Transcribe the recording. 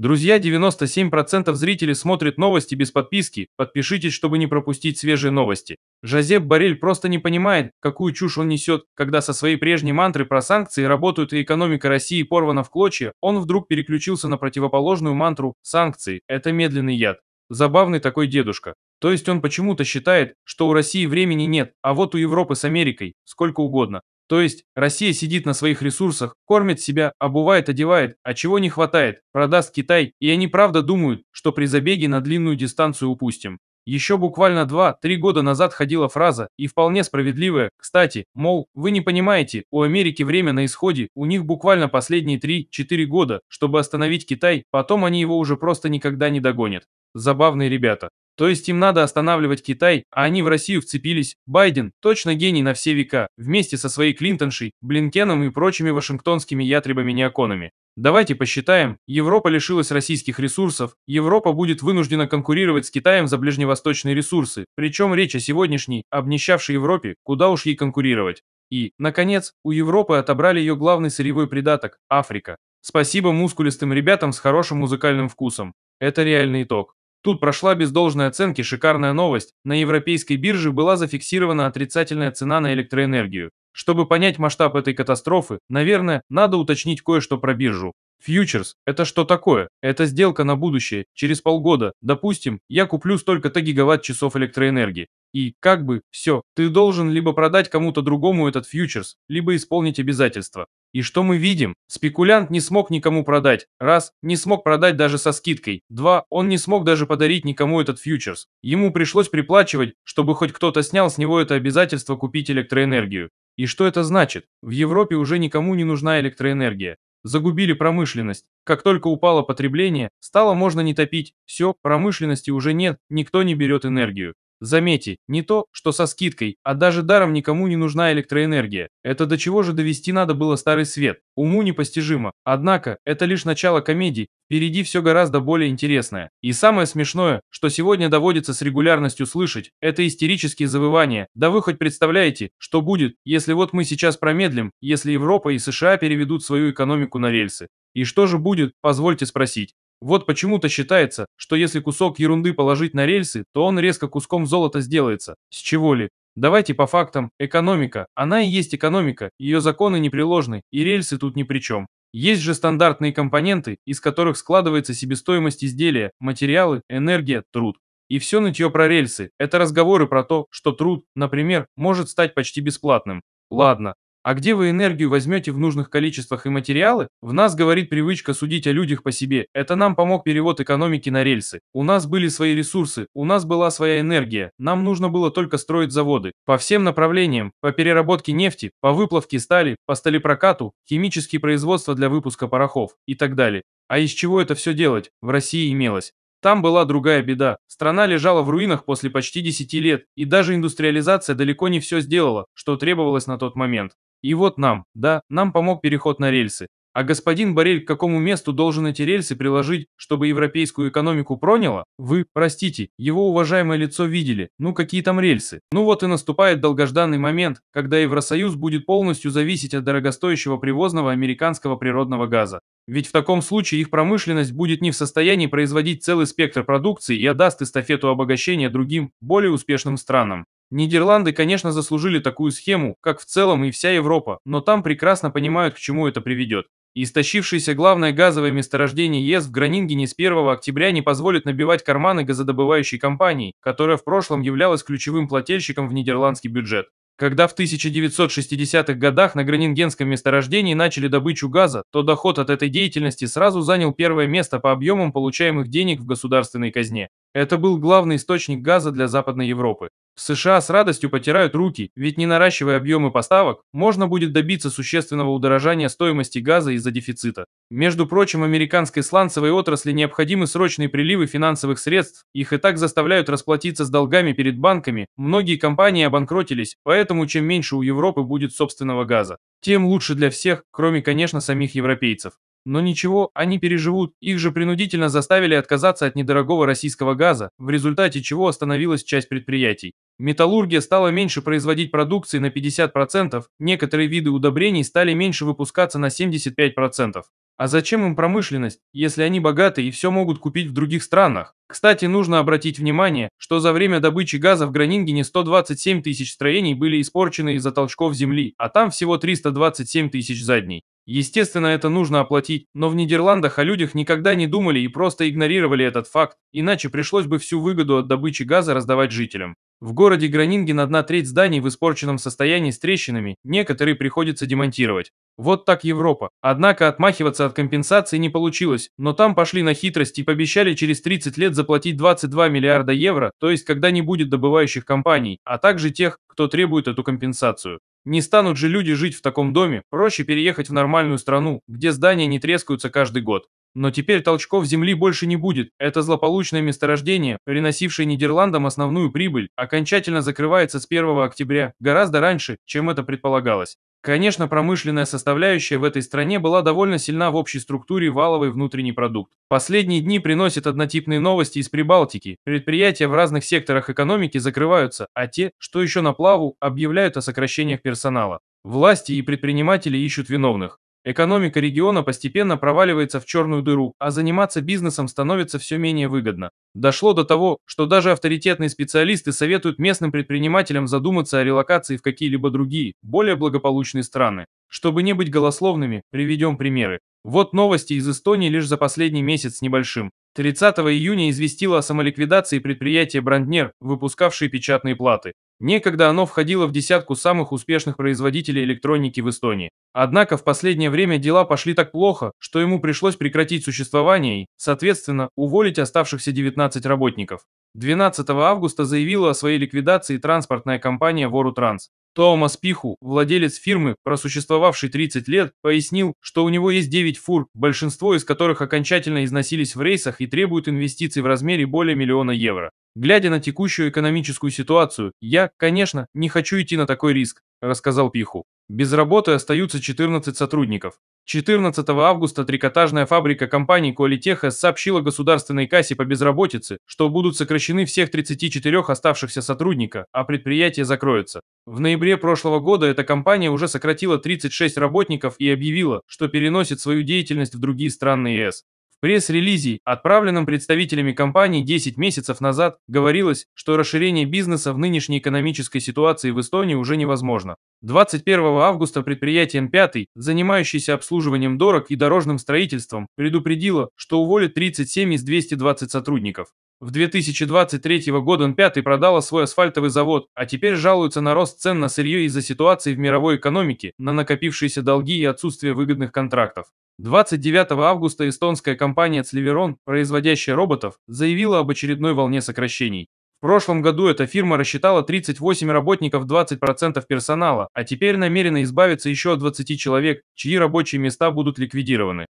Друзья, 97% зрителей смотрят новости без подписки, подпишитесь, чтобы не пропустить свежие новости. Жазеп Барель просто не понимает, какую чушь он несет, когда со своей прежней мантры про санкции работают и экономика России порвана в клочья, он вдруг переключился на противоположную мантру «санкции – это медленный яд». Забавный такой дедушка. То есть он почему-то считает, что у России времени нет, а вот у Европы с Америкой – сколько угодно. То есть Россия сидит на своих ресурсах, кормит себя, обувает, одевает, а чего не хватает, продаст Китай, и они правда думают, что при забеге на длинную дистанцию упустим. Еще буквально 2-3 года назад ходила фраза, и вполне справедливая, кстати, мол, вы не понимаете, у Америки время на исходе, у них буквально последние 3-4 года, чтобы остановить Китай, потом они его уже просто никогда не догонят. Забавные ребята. То есть им надо останавливать Китай, а они в Россию вцепились. Байден – точно гений на все века, вместе со своей Клинтоншей, Блинкеном и прочими вашингтонскими ятребами-неоконами. Давайте посчитаем, Европа лишилась российских ресурсов, Европа будет вынуждена конкурировать с Китаем за ближневосточные ресурсы, причем речь о сегодняшней, обнищавшей Европе, куда уж ей конкурировать. И, наконец, у Европы отобрали ее главный сырьевой придаток – Африка. Спасибо мускулистым ребятам с хорошим музыкальным вкусом. Это реальный итог. Тут прошла без должной оценки шикарная новость. На европейской бирже была зафиксирована отрицательная цена на электроэнергию. Чтобы понять масштаб этой катастрофы, наверное, надо уточнить кое-что про биржу. Фьючерс – это что такое? Это сделка на будущее. Через полгода, допустим, я куплю столько-то гигаватт-часов электроэнергии. И, как бы, все, ты должен либо продать кому-то другому этот фьючерс, либо исполнить обязательства. И что мы видим? Спекулянт не смог никому продать. Раз, не смог продать даже со скидкой. Два, он не смог даже подарить никому этот фьючерс. Ему пришлось приплачивать, чтобы хоть кто-то снял с него это обязательство купить электроэнергию. И что это значит? В Европе уже никому не нужна электроэнергия. Загубили промышленность. Как только упало потребление, стало можно не топить. Все, промышленности уже нет, никто не берет энергию. Заметьте, не то, что со скидкой, а даже даром никому не нужна электроэнергия. Это до чего же довести надо было старый свет? Уму непостижимо. Однако, это лишь начало комедии. впереди все гораздо более интересное. И самое смешное, что сегодня доводится с регулярностью слышать, это истерические завывания. Да вы хоть представляете, что будет, если вот мы сейчас промедлим, если Европа и США переведут свою экономику на рельсы? И что же будет, позвольте спросить? Вот почему-то считается, что если кусок ерунды положить на рельсы, то он резко куском золота сделается. С чего ли? Давайте по фактам. Экономика. Она и есть экономика, ее законы непреложны, и рельсы тут ни при чем. Есть же стандартные компоненты, из которых складывается себестоимость изделия, материалы, энергия, труд. И все нытье про рельсы – это разговоры про то, что труд, например, может стать почти бесплатным. Ладно, а где вы энергию возьмете в нужных количествах и материалы? В нас говорит привычка судить о людях по себе. Это нам помог перевод экономики на рельсы. У нас были свои ресурсы, у нас была своя энергия. Нам нужно было только строить заводы. По всем направлениям, по переработке нефти, по выплавке стали, по сталепрокату, химические производства для выпуска порохов и так далее. А из чего это все делать, в России имелось. Там была другая беда. Страна лежала в руинах после почти 10 лет, и даже индустриализация далеко не все сделала, что требовалось на тот момент. И вот нам, да, нам помог переход на рельсы. А господин Борель к какому месту должен эти рельсы приложить, чтобы европейскую экономику проняло? Вы, простите, его уважаемое лицо видели, ну какие там рельсы? Ну вот и наступает долгожданный момент, когда Евросоюз будет полностью зависеть от дорогостоящего привозного американского природного газа. Ведь в таком случае их промышленность будет не в состоянии производить целый спектр продукции и отдаст эстафету обогащения другим, более успешным странам. Нидерланды, конечно, заслужили такую схему, как в целом и вся Европа, но там прекрасно понимают, к чему это приведет. Истощившееся главное газовое месторождение ЕС в Гранингене с 1 октября не позволит набивать карманы газодобывающей компании, которая в прошлом являлась ключевым плательщиком в нидерландский бюджет. Когда в 1960-х годах на Гранингенском месторождении начали добычу газа, то доход от этой деятельности сразу занял первое место по объемам получаемых денег в государственной казне. Это был главный источник газа для Западной Европы. В США с радостью потирают руки, ведь не наращивая объемы поставок, можно будет добиться существенного удорожания стоимости газа из-за дефицита. Между прочим, американской сланцевой отрасли необходимы срочные приливы финансовых средств, их и так заставляют расплатиться с долгами перед банками, многие компании обанкротились, поэтому чем меньше у Европы будет собственного газа, тем лучше для всех, кроме, конечно, самих европейцев. Но ничего, они переживут, их же принудительно заставили отказаться от недорогого российского газа, в результате чего остановилась часть предприятий. Металлургия стала меньше производить продукции на 50%, некоторые виды удобрений стали меньше выпускаться на 75%. А зачем им промышленность, если они богаты и все могут купить в других странах? Кстати, нужно обратить внимание, что за время добычи газа в Гранингене 127 тысяч строений были испорчены из-за толчков земли, а там всего 327 тысяч задней. Естественно, это нужно оплатить, но в Нидерландах о людях никогда не думали и просто игнорировали этот факт, иначе пришлось бы всю выгоду от добычи газа раздавать жителям. В городе Гранинген одна треть зданий в испорченном состоянии с трещинами, некоторые приходится демонтировать. Вот так Европа. Однако отмахиваться от компенсации не получилось, но там пошли на хитрость и пообещали через 30 лет заплатить 22 миллиарда евро, то есть когда не будет добывающих компаний, а также тех, кто требует эту компенсацию. Не станут же люди жить в таком доме, проще переехать в нормальную страну, где здания не трескаются каждый год. Но теперь толчков земли больше не будет. Это злополучное месторождение, приносившее Нидерландам основную прибыль, окончательно закрывается с 1 октября, гораздо раньше, чем это предполагалось. Конечно, промышленная составляющая в этой стране была довольно сильна в общей структуре валовый внутренний продукт. Последние дни приносят однотипные новости из Прибалтики. Предприятия в разных секторах экономики закрываются, а те, что еще на плаву, объявляют о сокращениях персонала. Власти и предприниматели ищут виновных. Экономика региона постепенно проваливается в черную дыру, а заниматься бизнесом становится все менее выгодно. Дошло до того, что даже авторитетные специалисты советуют местным предпринимателям задуматься о релокации в какие-либо другие, более благополучные страны. Чтобы не быть голословными, приведем примеры. Вот новости из Эстонии лишь за последний месяц с небольшим. 30 июня известила о самоликвидации предприятия «Бранднер», выпускавшей печатные платы. Некогда оно входило в десятку самых успешных производителей электроники в Эстонии. Однако в последнее время дела пошли так плохо, что ему пришлось прекратить существование и, соответственно, уволить оставшихся 19 работников. 12 августа заявила о своей ликвидации транспортная компания Ворутранс. Томас Пиху, владелец фирмы, просуществовавший 30 лет, пояснил, что у него есть 9 фур, большинство из которых окончательно износились в рейсах и требуют инвестиций в размере более миллиона евро. Глядя на текущую экономическую ситуацию, я, конечно, не хочу идти на такой риск, рассказал Пиху. Без работы остаются 14 сотрудников. 14 августа трикотажная фабрика компании Колитеха сообщила государственной кассе по безработице, что будут сокращены всех 34 оставшихся сотрудника, а предприятие закроется. В ноябре прошлого года эта компания уже сократила 36 работников и объявила, что переносит свою деятельность в другие страны ЕС пресс-релизе, отправленном представителями компании 10 месяцев назад, говорилось, что расширение бизнеса в нынешней экономической ситуации в Эстонии уже невозможно. 21 августа предприятие М5, занимающееся обслуживанием дорог и дорожным строительством, предупредило, что уволит 37 из 220 сотрудников. В 2023 году Н5 продала свой асфальтовый завод, а теперь жалуются на рост цен на сырье из-за ситуации в мировой экономике, на накопившиеся долги и отсутствие выгодных контрактов. 29 августа эстонская компания Цливерон, производящая роботов, заявила об очередной волне сокращений. В прошлом году эта фирма рассчитала 38 работников 20% персонала, а теперь намерена избавиться еще от 20 человек, чьи рабочие места будут ликвидированы.